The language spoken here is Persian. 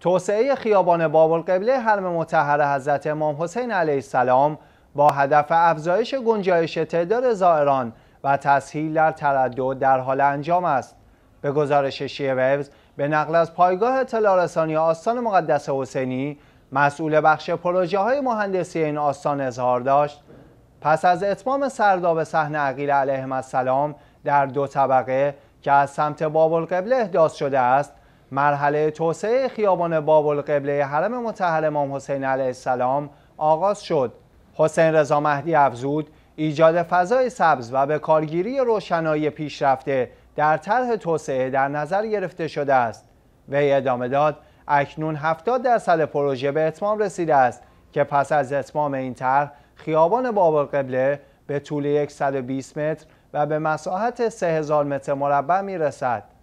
توسعه خیابان باب القبله حرم مطهر حضرت امام حسین علیه السلام با هدف افزایش گنجایش تعداد زائران و تسهیل در تردد در حال انجام است به گزارش شیعه به نقل از پایگاه اطلاع آستان مقدس حسینی مسئول بخش پروژه های مهندسی این آستان اظهار داشت پس از اتمام سرداب سحن عقیل علیهم السلام در دو طبقه که از سمت باب القبله احداث شده است مرحله توسعه خیابان باب قبله حرم مطهر امام حسین علیه السلام آغاز شد. حسین رضا مهدی افزود ایجاد فضای سبز و به کارگیری روشنایی پیشرفته در طرح توسعه در نظر گرفته شده است. وی ادامه داد اکنون 70 درصد پروژه به اتمام رسیده است که پس از اتمام این طرح خیابان باب قبله به طول 120 متر و به مساحت 3000 متر مربع می رسد.